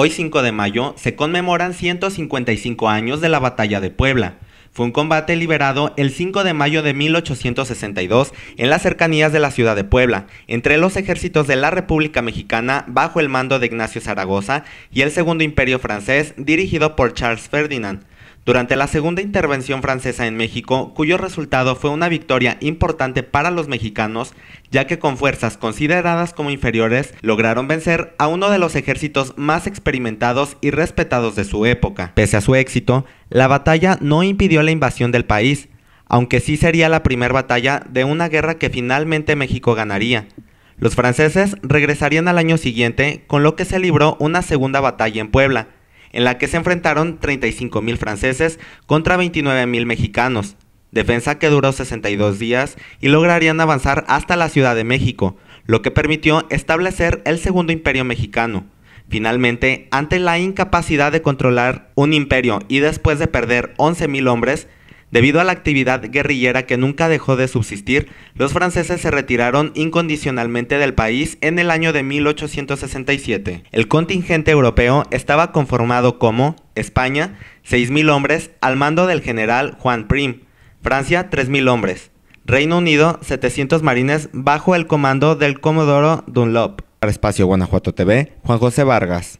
Hoy 5 de mayo se conmemoran 155 años de la Batalla de Puebla. Fue un combate liberado el 5 de mayo de 1862 en las cercanías de la ciudad de Puebla, entre los ejércitos de la República Mexicana bajo el mando de Ignacio Zaragoza y el Segundo Imperio francés dirigido por Charles Ferdinand durante la segunda intervención francesa en México, cuyo resultado fue una victoria importante para los mexicanos, ya que con fuerzas consideradas como inferiores lograron vencer a uno de los ejércitos más experimentados y respetados de su época. Pese a su éxito, la batalla no impidió la invasión del país, aunque sí sería la primera batalla de una guerra que finalmente México ganaría. Los franceses regresarían al año siguiente, con lo que se libró una segunda batalla en Puebla, en la que se enfrentaron 35.000 franceses contra 29.000 mexicanos, defensa que duró 62 días y lograrían avanzar hasta la Ciudad de México, lo que permitió establecer el segundo imperio mexicano. Finalmente, ante la incapacidad de controlar un imperio y después de perder 11.000 hombres, Debido a la actividad guerrillera que nunca dejó de subsistir, los franceses se retiraron incondicionalmente del país en el año de 1867. El contingente europeo estaba conformado como España, 6.000 hombres al mando del general Juan Prim, Francia, 3.000 hombres, Reino Unido, 700 marines bajo el comando del comodoro Dunlop. Para Espacio Guanajuato TV, Juan José Vargas.